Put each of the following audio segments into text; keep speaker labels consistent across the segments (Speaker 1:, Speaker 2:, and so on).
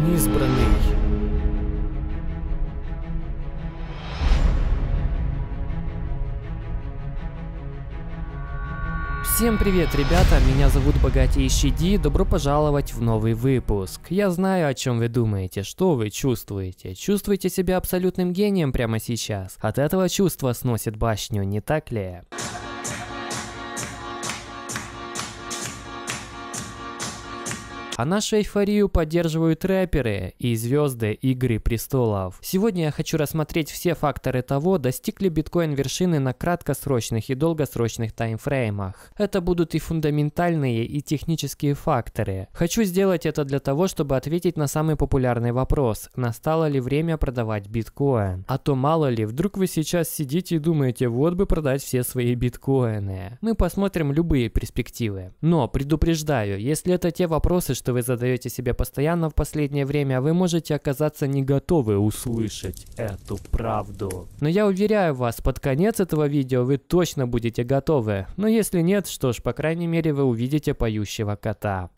Speaker 1: неизбранный. Всем привет, ребята! Меня зовут Богатейший Ди, добро пожаловать в новый выпуск. Я знаю, о чем вы думаете, что вы чувствуете. Чувствуете себя абсолютным гением прямо сейчас. От этого чувства сносит башню, не так ли? А нашу эйфорию поддерживают рэперы и звезды Игры Престолов. Сегодня я хочу рассмотреть все факторы того, достиг ли биткоин вершины на краткосрочных и долгосрочных таймфреймах. Это будут и фундаментальные, и технические факторы. Хочу сделать это для того, чтобы ответить на самый популярный вопрос, настало ли время продавать биткоин. А то мало ли, вдруг вы сейчас сидите и думаете, вот бы продать все свои биткоины. Мы посмотрим любые перспективы. Но предупреждаю, если это те вопросы, что что вы задаете себе постоянно в последнее время, вы можете оказаться не готовы услышать эту правду. Но я уверяю вас, под конец этого видео вы точно будете готовы. Но если нет, что ж, по крайней мере вы увидите поющего кота.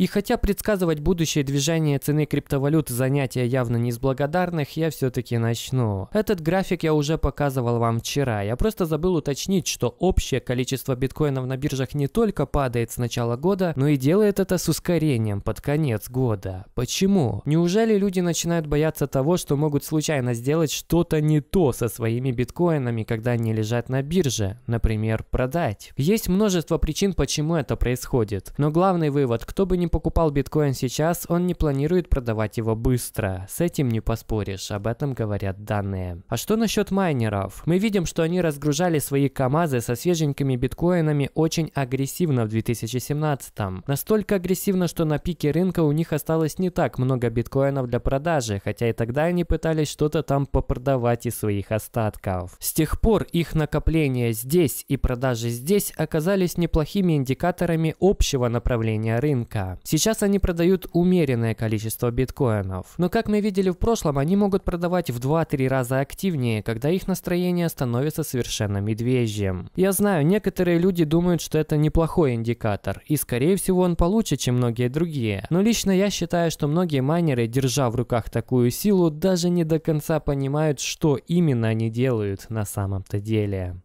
Speaker 1: И хотя предсказывать будущее движение цены криптовалют занятие явно не из благодарных, я все-таки начну. Этот график я уже показывал вам вчера. Я просто забыл уточнить, что общее количество биткоинов на биржах не только падает с начала года, но и делает это с ускорением под конец года. Почему? Неужели люди начинают бояться того, что могут случайно сделать что-то не то со своими биткоинами, когда они лежат на бирже? Например, продать. Есть множество причин, почему это происходит. Но главный вывод, кто бы ни покупал биткоин сейчас, он не планирует продавать его быстро. С этим не поспоришь, об этом говорят данные. А что насчет майнеров? Мы видим, что они разгружали свои КАМАЗы со свеженькими биткоинами очень агрессивно в 2017 -м. Настолько агрессивно, что на пике рынка у них осталось не так много биткоинов для продажи, хотя и тогда они пытались что-то там попродавать из своих остатков. С тех пор их накопления здесь и продажи здесь оказались неплохими индикаторами общего направления рынка. Сейчас они продают умеренное количество биткоинов. Но как мы видели в прошлом, они могут продавать в 2-3 раза активнее, когда их настроение становится совершенно медвежьим. Я знаю, некоторые люди думают, что это неплохой индикатор, и скорее всего он получше, чем многие другие. Но лично я считаю, что многие майнеры, держа в руках такую силу, даже не до конца понимают, что именно они делают на самом-то деле.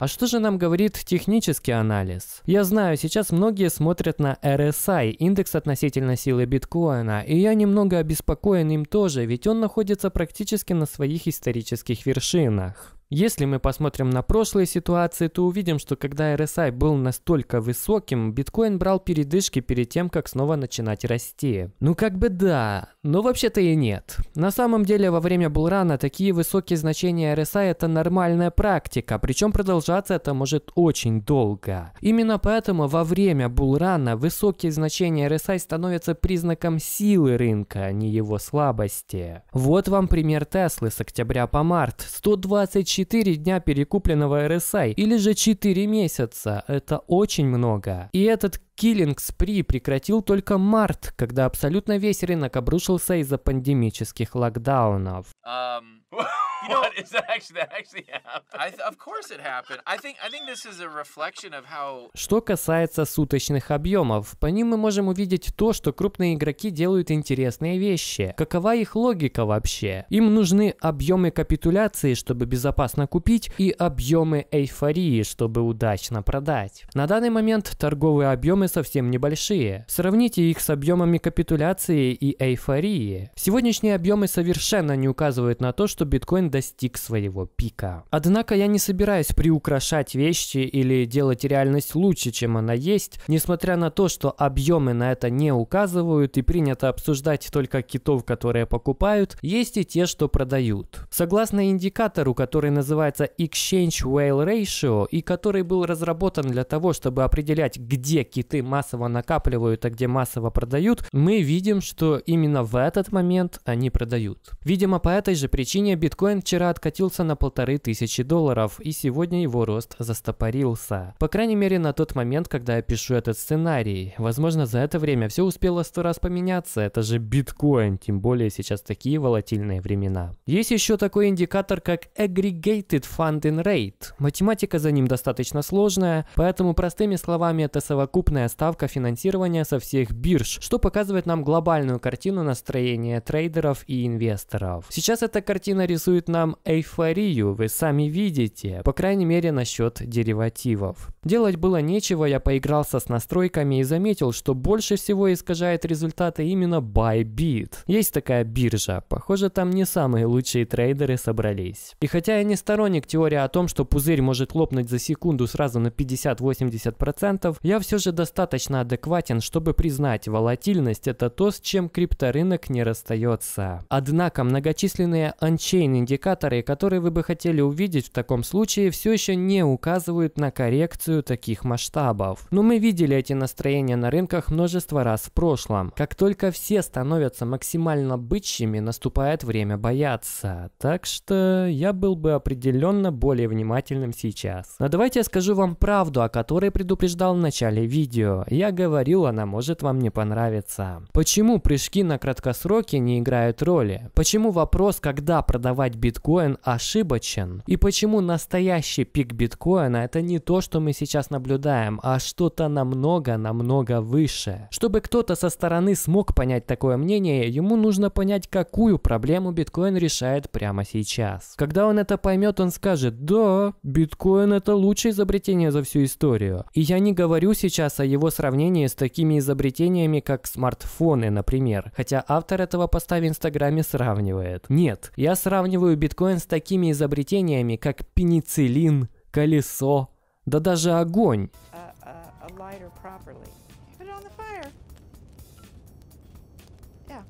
Speaker 1: А что же нам говорит технический анализ? Я знаю, сейчас многие смотрят на RSI, индекс относительно силы биткоина, и я немного обеспокоен им тоже, ведь он находится практически на своих исторических вершинах. Если мы посмотрим на прошлые ситуации, то увидим, что когда RSI был настолько высоким, биткоин брал передышки перед тем, как снова начинать расти. Ну как бы да, но вообще-то и нет. На самом деле во время булрана такие высокие значения RSI это нормальная практика, причем продолжаться это может очень долго. Именно поэтому во время булрана высокие значения RSI становятся признаком силы рынка, а не его слабости. Вот вам пример Теслы с октября по март. 124 4 дня перекупленного RSI или же 4 месяца. Это очень много. И этот Киллинг Спри прекратил только март, когда абсолютно весь рынок обрушился из-за пандемических локдаунов. Um... You know, what is that actually that actually happened? of course it happened. I think I think this is a reflection of how. Что касается суточных объемов, по ним мы можем увидеть то, что крупные игроки делают интересные вещи. Какова их логика вообще? Им нужны объемы капитуляции, чтобы безопасно купить, и объемы эйфории, чтобы удачно продать. На данный момент торговые объемы совсем небольшие. Сравните их с объемами капитуляции и эйфории. Сегодняшние объемы совершенно не указывают на то, что биткоин достиг своего пика. Однако я не собираюсь приукрашать вещи или делать реальность лучше, чем она есть, несмотря на то, что объемы на это не указывают и принято обсуждать только китов, которые покупают, есть и те, что продают. Согласно индикатору, который называется Exchange Whale Ratio и который был разработан для того, чтобы определять, где киты массово накапливают, а где массово продают, мы видим, что именно в этот момент они продают. Видимо, по этой же причине биткоин Биткоин вчера откатился на полторы тысячи долларов, и сегодня его рост застопорился. По крайней мере, на тот момент, когда я пишу этот сценарий. Возможно, за это время все успело сто раз поменяться, это же биткоин, тем более сейчас такие волатильные времена. Есть еще такой индикатор, как Aggregated Funding Rate. Математика за ним достаточно сложная, поэтому простыми словами это совокупная ставка финансирования со всех бирж, что показывает нам глобальную картину настроения трейдеров и инвесторов. Сейчас эта картина рисует нам эйфорию, вы сами видите, по крайней мере насчет деривативов. Делать было нечего, я поигрался с настройками и заметил, что больше всего искажает результаты именно Bybit. Есть такая биржа, похоже там не самые лучшие трейдеры собрались. И хотя я не сторонник теории о том, что пузырь может лопнуть за секунду сразу на 50-80%, я все же достаточно адекватен, чтобы признать, волатильность это то, с чем крипторынок не расстается. Однако многочисленные анчейн индикаторы индикаторы, которые вы бы хотели увидеть в таком случае, все еще не указывают на коррекцию таких масштабов. Но мы видели эти настроения на рынках множество раз в прошлом. Как только все становятся максимально бычьими, наступает время бояться. Так что я был бы определенно более внимательным сейчас. Но давайте я скажу вам правду, о которой предупреждал в начале видео. Я говорил, она может вам не понравиться. Почему прыжки на краткосроке не играют роли? Почему вопрос, когда продавать без биткоин ошибочен и почему настоящий пик биткоина это не то, что мы сейчас наблюдаем, а что-то намного-намного выше. Чтобы кто-то со стороны смог понять такое мнение, ему нужно понять, какую проблему биткоин решает прямо сейчас. Когда он это поймет, он скажет, да, биткоин это лучшее изобретение за всю историю. И я не говорю сейчас о его сравнении с такими изобретениями, как смартфоны, например. Хотя автор этого поста в Инстаграме сравнивает. Нет, я сравниваю биткоин с такими изобретениями, как пенициллин, колесо, да даже огонь. А, а, а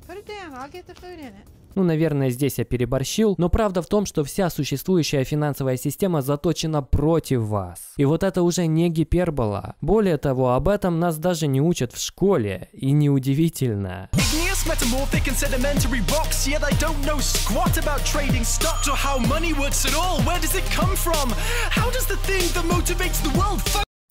Speaker 1: put it down. I'll get the food in it. Ну, наверное, здесь я переборщил, но правда в том, что вся существующая финансовая система заточена против вас. И вот это уже не гипербола. Более того, об этом нас даже не учат в школе, и неудивительно.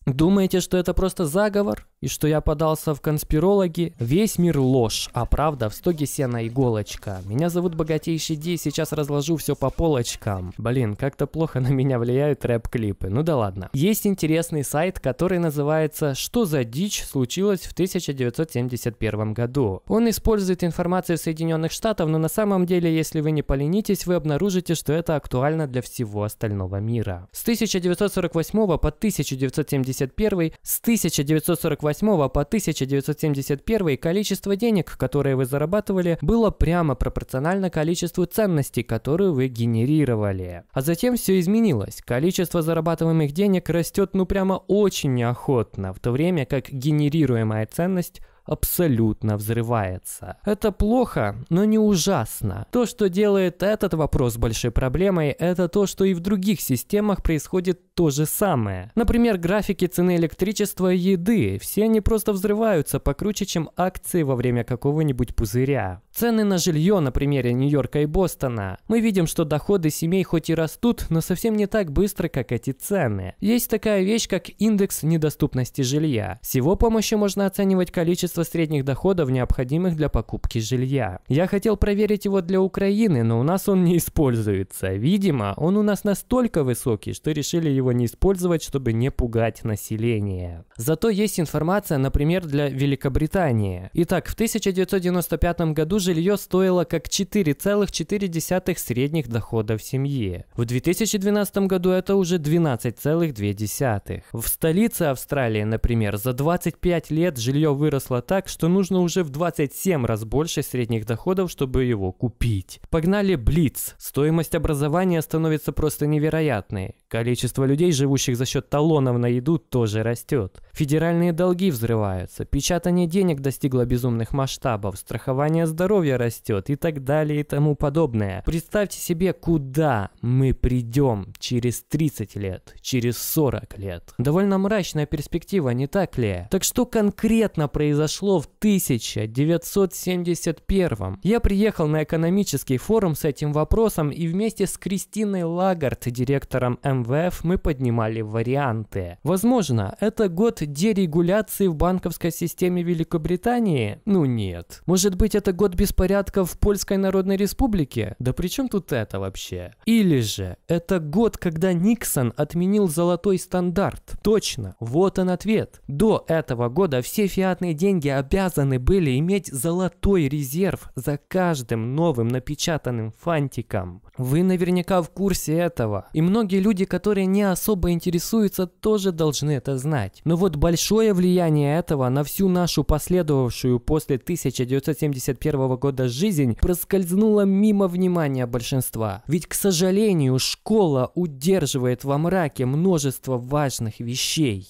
Speaker 1: Думаете, что это просто заговор? и что я подался в конспирологи. Весь мир ложь, а правда в стоге сена иголочка. Меня зовут Богатейший Ди, сейчас разложу все по полочкам. Блин, как-то плохо на меня влияют рэп-клипы, ну да ладно. Есть интересный сайт, который называется «Что за дичь случилось в 1971 году?». Он использует информацию Соединенных Штатов, но на самом деле, если вы не поленитесь, вы обнаружите, что это актуально для всего остального мира. С 1948 по 1971, с 1948 1948 по 1971 количество денег, которые вы зарабатывали, было прямо пропорционально количеству ценностей, которые вы генерировали. А затем все изменилось. Количество зарабатываемых денег растет ну прямо очень неохотно, в то время как генерируемая ценность – абсолютно взрывается. Это плохо, но не ужасно. То, что делает этот вопрос большой проблемой, это то, что и в других системах происходит то же самое. Например, графики цены электричества и еды. Все они просто взрываются покруче, чем акции во время какого-нибудь пузыря. Цены на жилье на примере Нью-Йорка и Бостона. Мы видим, что доходы семей хоть и растут, но совсем не так быстро, как эти цены. Есть такая вещь, как индекс недоступности жилья. С его помощью можно оценивать количество количество средних доходов, необходимых для покупки жилья. Я хотел проверить его для Украины, но у нас он не используется. Видимо, он у нас настолько высокий, что решили его не использовать, чтобы не пугать население. Зато есть информация, например, для Великобритании. Итак, в 1995 году жилье стоило как 4,4 средних доходов семьи. В 2012 году это уже 12,2. В столице Австралии, например, за 25 лет жилье выросло так, что нужно уже в 27 раз больше средних доходов, чтобы его купить. Погнали Блиц. Стоимость образования становится просто невероятной. Количество людей, живущих за счет талонов на еду, тоже растет. Федеральные долги взрываются, печатание денег достигло безумных масштабов, страхование здоровья растет и так далее и тому подобное. Представьте себе, куда мы придем через 30 лет, через 40 лет. Довольно мрачная перспектива, не так ли? Так что конкретно произошло в 1971? Я приехал на экономический форум с этим вопросом и вместе с Кристиной Лагард, директором МВФ, МВФ мы поднимали варианты. Возможно, это год дерегуляции в банковской системе Великобритании? Ну нет. Может быть, это год беспорядка в Польской Народной Республике? Да при чем тут это вообще? Или же, это год, когда Никсон отменил золотой стандарт? Точно, вот он ответ. До этого года все фиатные деньги обязаны были иметь золотой резерв за каждым новым напечатанным фантиком. Вы наверняка в курсе этого. И многие люди, которые не особо интересуются, тоже должны это знать. Но вот большое влияние этого на всю нашу последовавшую после 1971 года жизнь проскользнуло мимо внимания большинства. Ведь, к сожалению, школа удерживает во мраке множество важных вещей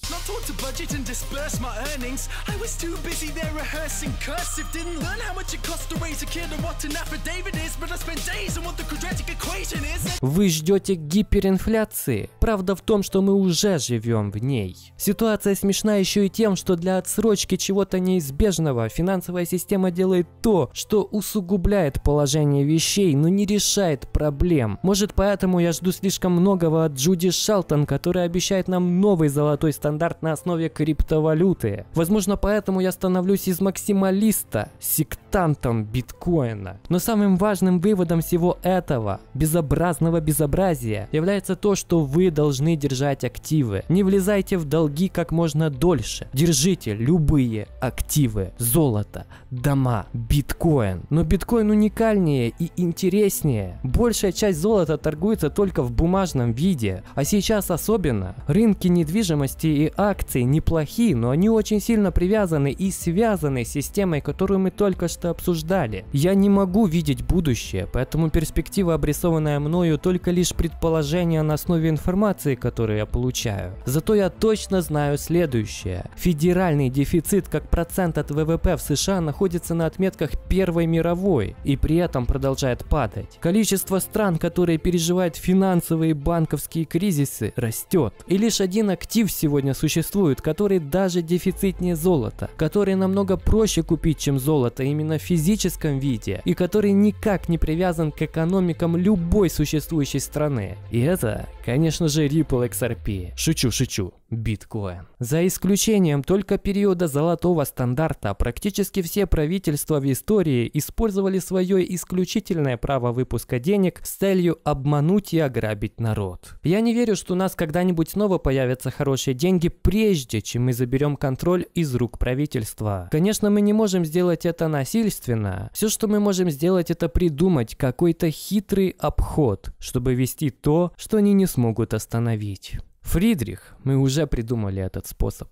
Speaker 1: budget and disperse my earnings. I was too busy there rehearsing cursive. Didn't learn how much it costs to raise a kid and what an affidavit is, but I spent days on what the quadratic equation is. Вы ждете гиперинфляции. Правда в том, что мы уже живем в ней. Ситуация смешна еще и тем, что для отсрочки чего-то неизбежного финансовая система делает то, что усугубляет положение вещей, но не решает проблем. Может поэтому я жду слишком многого от Джуди Шалтон, которая обещает нам новый золотой стандарт на основе криптовалюты. Возможно, поэтому я становлюсь из максималиста, сектантом биткоина. Но самым важным выводом всего этого, безобразного безобразия, является то, что вы должны держать активы. Не влезайте в долги как можно дольше. Держите любые активы. Золото, дома, биткоин. Но биткоин уникальнее и интереснее. Большая часть золота торгуется только в бумажном виде, а сейчас особенно рынки недвижимости и акций не неплохи, но они очень сильно привязаны и связаны с системой, которую мы только что обсуждали. Я не могу видеть будущее, поэтому перспектива, обрисованная мною, только лишь предположение на основе информации, которую я получаю. Зато я точно знаю следующее. Федеральный дефицит как процент от ВВП в США находится на отметках Первой мировой и при этом продолжает падать. Количество стран, которые переживают финансовые и банковские кризисы, растет. И лишь один актив сегодня существует, который даже дефицитнее золота, который намного проще купить, чем золото именно в физическом виде, и который никак не привязан к экономикам любой существующей страны. И это, конечно же, Ripple XRP. Шучу, шучу биткоин. За исключением только периода золотого стандарта, практически все правительства в истории использовали свое исключительное право выпуска денег с целью обмануть и ограбить народ. Я не верю, что у нас когда-нибудь снова появятся хорошие деньги, прежде чем мы заберем контроль из рук правительства. Конечно, мы не можем сделать это насильственно. Все, что мы можем сделать, это придумать какой-то хитрый обход, чтобы вести то, что они не смогут остановить. Фридрих, мы уже придумали этот способ.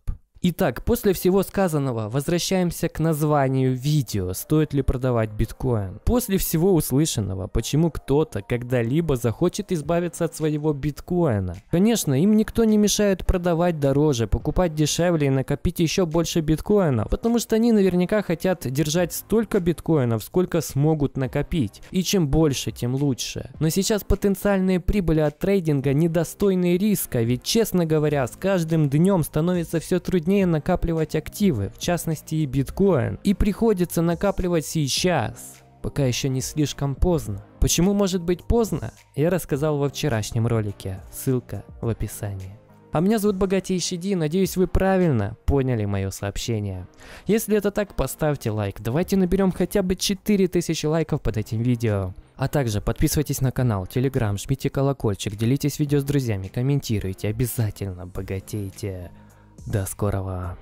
Speaker 1: Итак, после всего сказанного, возвращаемся к названию видео «Стоит ли продавать биткоин?». После всего услышанного, почему кто-то когда-либо захочет избавиться от своего биткоина? Конечно, им никто не мешает продавать дороже, покупать дешевле и накопить еще больше биткоина, потому что они наверняка хотят держать столько биткоинов, сколько смогут накопить. И чем больше, тем лучше. Но сейчас потенциальные прибыли от трейдинга недостойны риска, ведь, честно говоря, с каждым днем становится все труднее сложнее накапливать активы, в частности и биткоин, и приходится накапливать сейчас, пока еще не слишком поздно. Почему может быть поздно, я рассказал во вчерашнем ролике, ссылка в описании. А меня зовут Богатейший Ди, надеюсь вы правильно поняли мое сообщение. Если это так, поставьте лайк, давайте наберем хотя бы 4000 лайков под этим видео. А также подписывайтесь на канал, телеграм, жмите колокольчик, делитесь видео с друзьями, комментируйте, обязательно богатейте. До скорого!